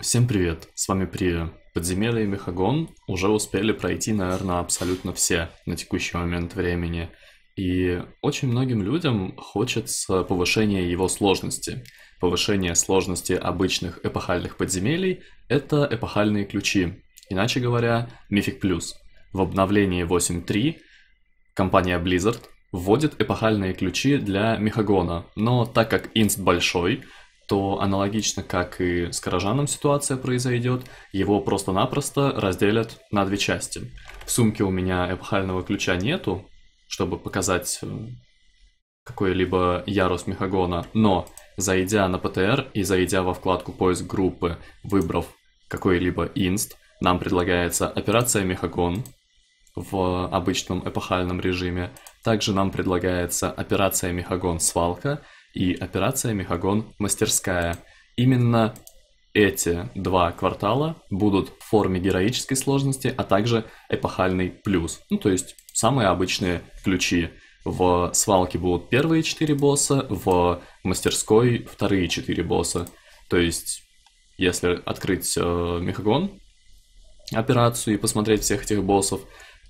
Всем привет! С вами при Подземелье и Мехагон уже успели пройти, наверное, абсолютно все на текущий момент времени. И очень многим людям хочется повышения его сложности. Повышение сложности обычных эпохальных подземелий — это эпохальные ключи, иначе говоря, Мифик Плюс. В обновлении 8.3 компания Blizzard вводит эпохальные ключи для Мехагона, но так как инст большой, то аналогично, как и с Каражаном ситуация произойдет, его просто-напросто разделят на две части. В сумке у меня эпохального ключа нету, чтобы показать э, какой-либо ярус Мехагона, но зайдя на ПТР и зайдя во вкладку «Поиск группы», выбрав какой-либо инст, нам предлагается операция Мехагон в обычном эпохальном режиме. Также нам предлагается операция Мехагон Свалка – и операция «Мехагон Мастерская». Именно эти два квартала будут в форме героической сложности, а также эпохальный плюс. Ну, то есть самые обычные ключи. В свалке будут первые четыре босса, в мастерской вторые четыре босса. То есть, если открыть э, мехагон, операцию и посмотреть всех этих боссов,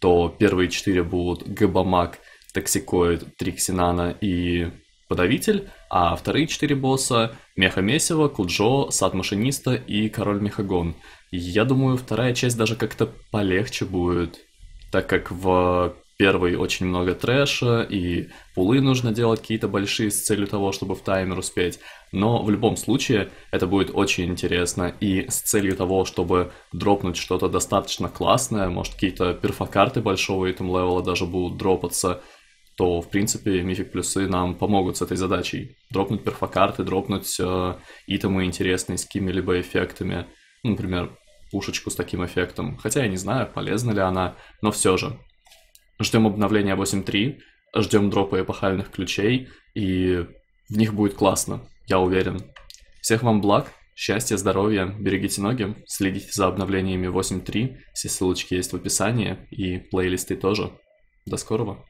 то первые четыре будут Габамак, Токсикоид, Триксинана и Подавитель, а вторые четыре босса – Меха Куджо, Сад Машиниста и Король Мехагон. Я думаю, вторая часть даже как-то полегче будет, так как в первой очень много трэша, и пулы нужно делать какие-то большие с целью того, чтобы в таймер успеть. Но в любом случае это будет очень интересно, и с целью того, чтобы дропнуть что-то достаточно классное, может какие-то перфокарты большого этом левела даже будут дропаться – то, в принципе, мифик плюсы нам помогут с этой задачей. Дропнуть перфокарты, дропнуть э, итемы интересные с какими-либо эффектами. Ну, например, пушечку с таким эффектом. Хотя я не знаю, полезна ли она, но все же. Ждем обновления 8.3, ждем дропа эпохальных ключей, и в них будет классно, я уверен. Всех вам благ, счастья, здоровья, берегите ноги, следите за обновлениями 8.3, все ссылочки есть в описании и плейлисты тоже. До скорого!